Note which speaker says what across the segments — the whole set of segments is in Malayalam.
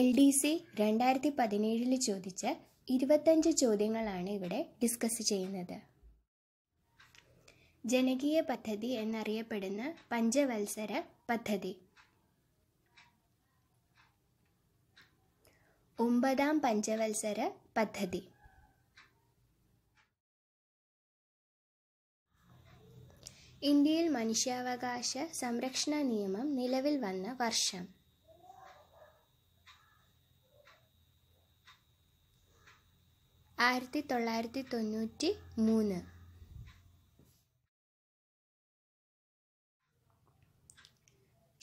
Speaker 1: എൽ ഡി സി രണ്ടായിരത്തി പതിനേഴിൽ ചോദിച്ച ഇരുപത്തഞ്ച് ചോദ്യങ്ങളാണ് ഇവിടെ ഡിസ്കസ് ചെയ്യുന്നത് ജനകീയ പദ്ധതി എന്നറിയപ്പെടുന്ന പഞ്ചവത്സര പദ്ധതി ഒമ്പതാം പഞ്ചവത്സര പദ്ധതി ഇന്ത്യയിൽ മനുഷ്യാവകാശ സംരക്ഷണ നിയമം നിലവിൽ വന്ന വർഷം ആയിരത്തി തൊള്ളായിരത്തി തൊണ്ണൂറ്റി മൂന്ന്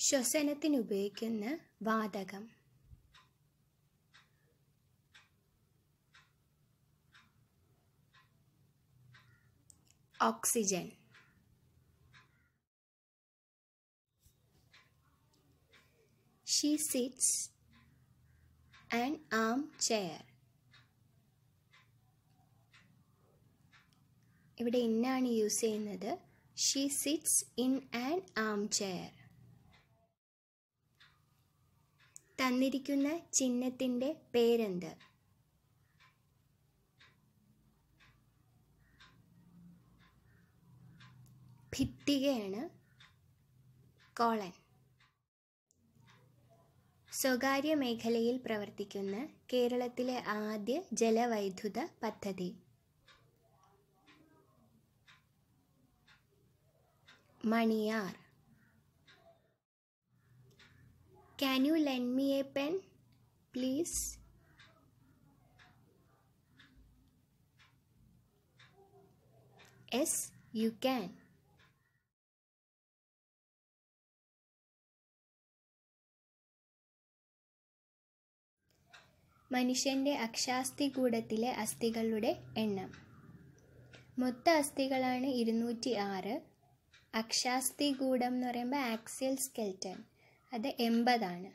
Speaker 1: ശ്വസനത്തിന് ഉപയോഗിക്കുന്ന വാതകം oxygen she sits and armchair ഇവിടെ ഇന്നാണ് യൂസ് ചെയ്യുന്നത് she sits in and armchair തന്നിരിക്കുന്ന ചിഹ്നത്തിൻ്റെ പേരെന്ത് ഭിത്തികയാണ് കോളൻ സ്വകാര്യ മേഖലയിൽ പ്രവർത്തിക്കുന്ന കേരളത്തിലെ ആദ്യ ജലവൈദ്യുത പദ്ധതി Maniyar can you lend me a pen please
Speaker 2: yes you can മനുഷ്യൻ്റെ അക്ഷാസ്ഥി കൂടത്തിലെ
Speaker 1: അസ്ഥികളുടെ എണ്ണം മൊത്ത അസ്ഥികളാണ് ഇരുന്നൂറ്റി ആറ് അക്ഷാസ്തി ഗൂഢം എന്ന് പറയുമ്പോൾ ആക്സിയൽ സ്കെൽറ്റൻ അത് എൺപതാണ്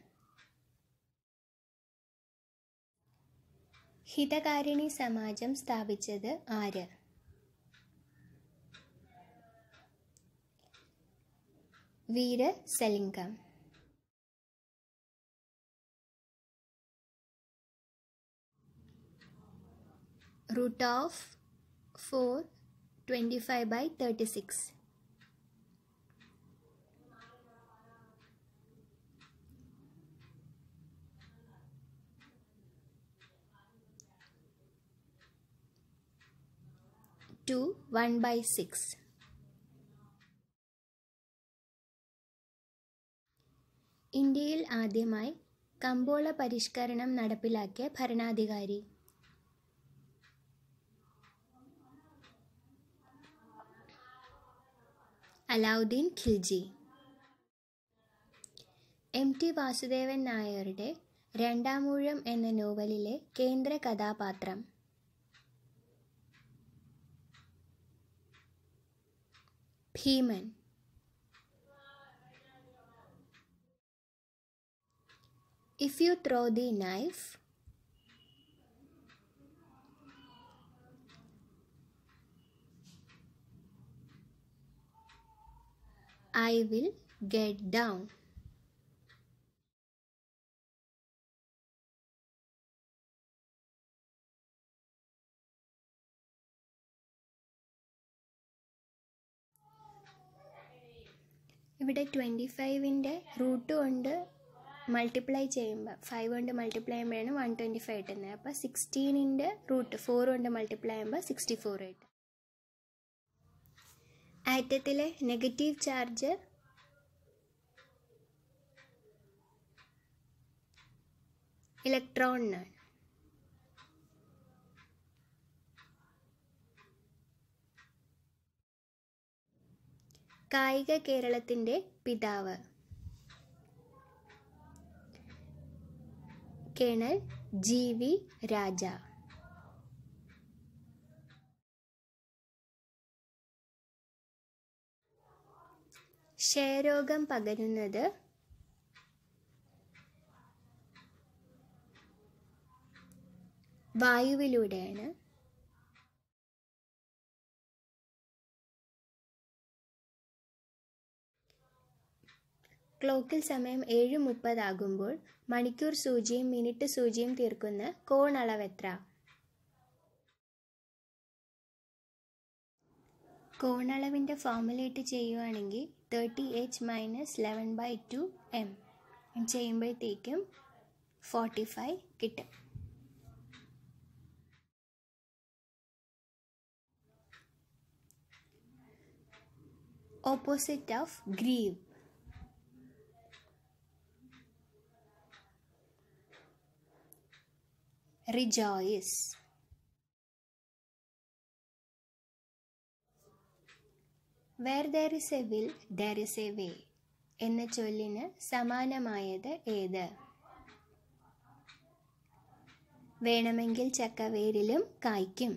Speaker 1: ഹിതകാരിണി സമാജം സ്ഥാപിച്ചത് ആര്
Speaker 2: Veeresalingam root of four twenty five by thirty six
Speaker 1: to 1 by 6. ഇന്ത്യയിൽ ആദ്യമായി കമ്പോള പരിഷ്കരണം നടപ്പിലാക്കിയ ഭരണാധികാരി അലാവുദ്ദീൻ ഖിൽജി എം ടി വാസുദേവൻ നായരുടെ രണ്ടാമൂഴം എന്ന നോവലിലെ കേന്ദ്ര കഥാപാത്രം payment if you throw the knife
Speaker 2: I will get down ഇവിടെ ട്വൻറ്റി ഫൈവിൻ്റെ റൂട്ട് കൊണ്ട് മൾട്ടിപ്ലൈ
Speaker 1: ചെയ്യുമ്പോൾ ഫൈവ് കൊണ്ട് മൾട്ടിപ്ലൈ ചെയ്യുമ്പോഴാണ് വൺ ട്വൻറ്റി ഫൈവ് കിട്ടുന്നത് അപ്പോൾ സിക്സ്റ്റീനിൻ്റെ റൂട്ട് ഫോർ കൊണ്ട് മൾട്ടിപ്ലൈ ചെയ്യുമ്പോൾ സിക്സ്റ്റി ഫോർ കിട്ടും ആറ്റത്തിലെ നെഗറ്റീവ് ചാർജ് ഇലക്ട്രോണിനാണ് കായിക കേരളത്തിൻ്റെ പിതാവ്
Speaker 2: കേണൽ ജി വി രാജ ക്ഷയരോഗം പകരുന്നത് വായുവിലൂടെയാണ് ക്ലോക്കിൽ സമയം ഏഴ് മുപ്പതാകുമ്പോൾ
Speaker 1: മണിക്കൂർ സൂചിയും മിനിറ്റ് സൂചിയും തീർക്കുന്ന എത്ര കോണളവിൻ്റെ ഫോർമുലേറ്റ് ചെയ്യുവാണെങ്കിൽ thirty H minus eleven by two M ചെയ്യുമ്പോഴത്തേക്കും ഫോർട്ടി ഫൈവ് കിട്ടും opposite of grieve
Speaker 2: rejoice. Where there is
Speaker 1: a will, there is a way. എന്ന ചൊല്ലിന് സമാനമായത് ഏത് വേണമെങ്കിൽ ചക്കവേരിലും കായ്ക്കും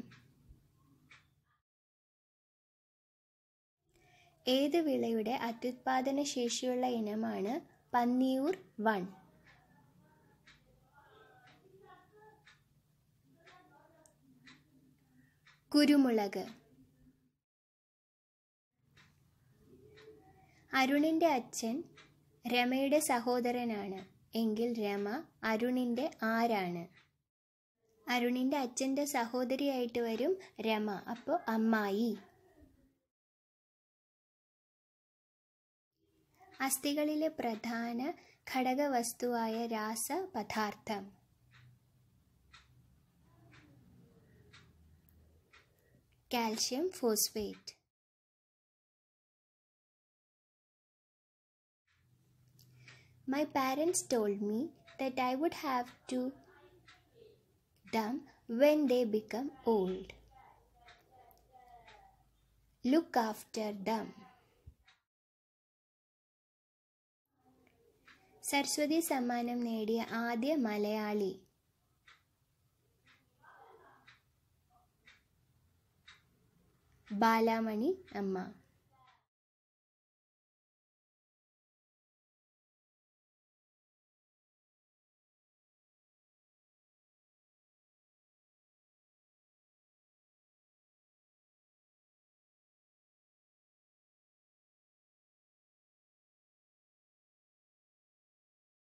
Speaker 1: ഏത് വിളയുടെ അത്യുത്പാദന ശേഷിയുള്ള ഇനമാണ് പന്നിയൂർ വൺ കുരുമുളക് അരുണിൻ്റെ അച്ഛൻ രമയുടെ സഹോദരനാണ് എങ്കിൽ രമ അരുണിൻ്റെ ആരാണ് അരുണിൻ്റെ അച്ഛൻ്റെ സഹോദരിയായിട്ട് വരും രമ അപ്പോൾ അമ്മായി അസ്ഥികളിലെ പ്രധാന ഘടകവസ്തുവായ രാസ പദാർത്ഥം
Speaker 2: calcium phosphate. My parents told me
Speaker 1: that I would have to dumb when they become old. Look after them. Saraswati സമ്മാനം Nadiya ആദ്യ Malayali.
Speaker 2: ബാലാമണി അമ്മ